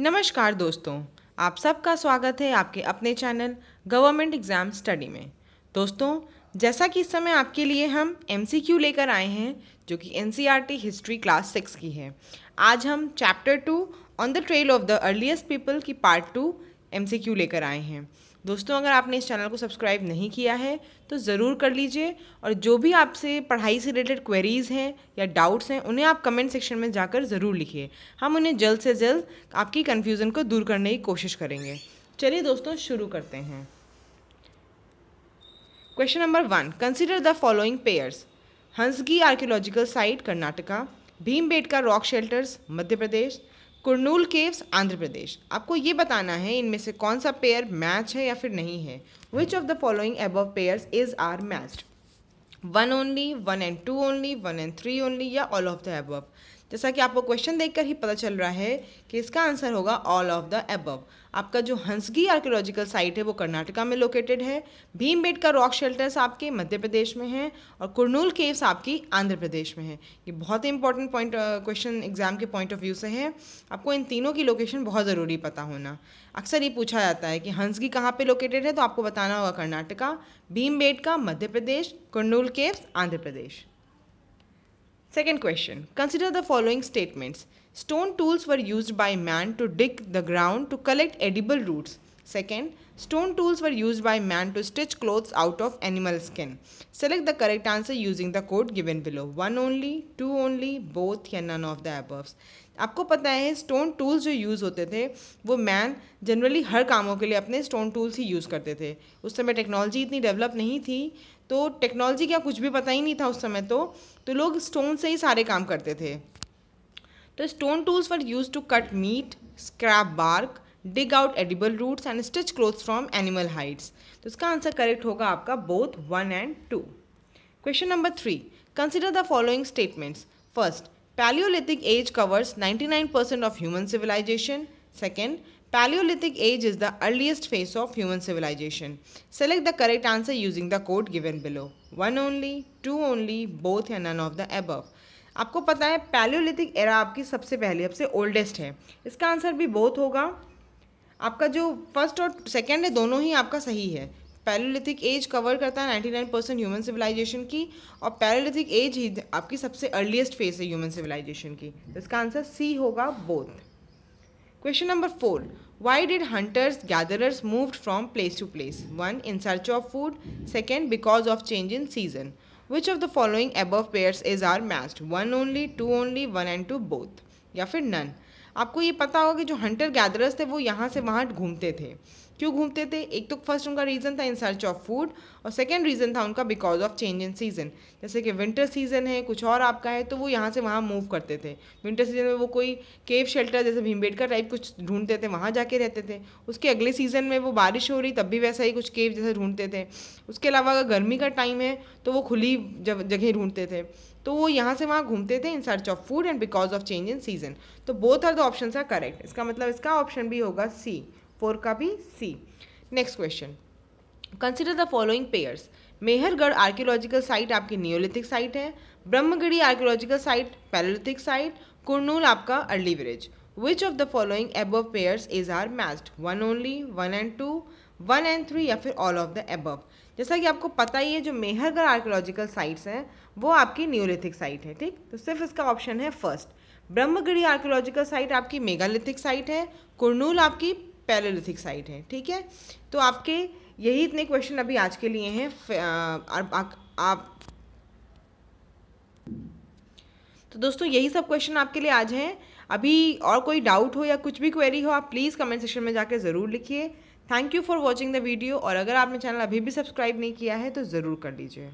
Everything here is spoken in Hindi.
नमस्कार दोस्तों आप सबका स्वागत है आपके अपने चैनल गवर्नमेंट एग्ज़ाम स्टडी में दोस्तों जैसा कि इस समय आपके लिए हम एम लेकर आए हैं जो कि एन हिस्ट्री क्लास सिक्स की है आज हम chapter two on the trail of the earliest people की पार्ट टू एम लेकर आए हैं दोस्तों अगर आपने इस चैनल को सब्सक्राइब नहीं किया है तो ज़रूर कर लीजिए और जो भी आपसे पढ़ाई से रिलेटेड क्वेरीज़ हैं या डाउट्स हैं उन्हें आप कमेंट सेक्शन में जाकर ज़रूर लिखिए हम उन्हें जल्द से जल्द आपकी कन्फ्यूज़न को दूर करने की कोशिश करेंगे चलिए दोस्तों शुरू करते हैं question number one consider the following pairs Hunsgi archaeological site Karnataka Bhimbetka rock shelters Madhya Pradesh Kurnool caves Andhra Pradesh आपको ये बताना है इनमें से कौन सा पेयर मैच है या फिर नहीं है which of the following above pair is are matched one only one and two only one and three only या ऑल ऑफ द एबव जैसा कि आपको क्वेश्चन देखकर ही पता चल रहा है कि इसका आंसर होगा ऑल ऑफ द एबव आपका जो हंसगी आर्कियोलॉजिकल साइट है वो कर्नाटका में लोकेटेड है भीम का रॉक शेल्टर्स आपके मध्य प्रदेश में हैं और कुरनूल केव्स आपकी आंध्र प्रदेश में है ये बहुत ही इंपॉर्टेंट पॉइंट क्वेश्चन एग्जाम के पॉइंट ऑफ व्यू से है आपको इन तीनों की लोकेशन बहुत ज़रूरी पता होना अक्सर ये पूछा जाता है कि हंसगी कहाँ पर लोकेटेड है तो आपको बताना होगा Karnataka Bhimbetka Madhya Pradesh Kurnool caves Andhra Pradesh Second question Consider the following statements Stone tools were used by man to dig the ground to collect edible roots. Second, stone tools were used by man to stitch clothes out of animal skin. Select the correct answer using the code given below. One only, two only, both या none of the above. आपको पता है स्टोन टूल्स जो यूज़ होते थे वो मैन जनरली हर कामों के लिए अपने स्टोन टूल्स ही यूज़ करते थे उस समय टेक्नोलॉजी इतनी डेवलप नहीं थी तो टेक्नोलॉजी क्या कुछ भी पता ही नहीं था उस समय तो तो लोग स्टोन से ही सारे काम करते थे तो stone tools for use to cut meat scrape bark dig out edible roots and stitch cloth from animal hides तो इसका आंसर करेक्ट होगा आपका both one and two question number three consider the following statements first paleolithic age covers nine percent of human civilisation second Paleolithic age is the earliest phase of human civilization. Select the correct answer using the code given below. One only, two only, both या none of the above. आपको पता है पैलियोलिथिक एरा आपकी सबसे पहली सबसे ओल्डेस्ट है इसका आंसर भी बहुत होगा आपका जो फर्स्ट और सेकेंड है दोनों ही आपका सही है पैलियोलिथिक एज कवर करता है 99 परसेंट ह्यूमन सिविलाइजेशन की और पैलियोलिथिक एज ही आपकी सबसे अर्लीस्ट फेज है ह्यूमन सिविलाइजेशन की तो इसका आंसर सी होगा both Question number 4. Why did hunters gatherers moved from place to place? 1. In search of food. Second, Because of change in season. Which of the following above pairs is are matched? 1 only, 2 only, 1 and 2 both. या none. आपको ये पता होगा कि जो हंटर गैदरर्स थे वो यहाँ से वहाँ घूमते थे क्यों घूमते थे एक तो फर्स्ट उनका रीज़न था इन सर्च ऑफ फूड और सेकेंड रीज़न था उनका because of change in season जैसे कि विंटर सीज़न है कुछ और आपका है तो वो यहाँ से वहाँ मूव करते थे विंटर सीज़न में वो कोई केव शेल्टर जैसे भीमबेडकर टाइप कुछ ढूंढते थे वहाँ जाके रहते थे उसके अगले सीज़न में वो बारिश हो रही तब भी वैसा ही कुछ केव जैसे ढूंढते थे उसके अलावा अगर गर्मी का टाइम है तो वो खुली जगह ढूंढते थे तो वो यहाँ से वहाँ घूमते थे in search of food and because of change in season तो both are the option are correct इसका मतलब इसका ऑप्शन भी होगा सी फोर का भी C next question consider the following pairs Mehrgarh archaeological site आपकी नियोलिथिक साइट है Brahmagiri archaeological site paleolithic site Kurnool आपका early village which of the following above pairs is are matched one only one and two one and three या फिर ऑल ऑफ द एबव जैसा कि आपको पता ही है जो मेहरगढ़ आर्कोलॉजिकल साइट्स हैं वो आपकी न्योलिथिक साइट है ठीक तो सिर्फ इसका ऑप्शन है फर्स्ट ब्रह्मगिरी आर्कोलॉजिकल साइट आपकी मेगालिथिक साइट है कुरनूल आपकी पैरोलिथिक साइट है ठीक है तो आपके यही इतने क्वेश्चन अभी आज के लिए हैं आप तो दोस्तों यही सब क्वेश्चन आपके लिए आज हैं अभी और कोई डाउट हो या कुछ भी क्वेरी हो आप प्लीज़ कमेंट सेक्शन में जाकर ज़रूर लिखिए thank you for watching the video और अगर आपने चैनल अभी भी सब्सक्राइब नहीं किया है तो ज़रूर कर लीजिए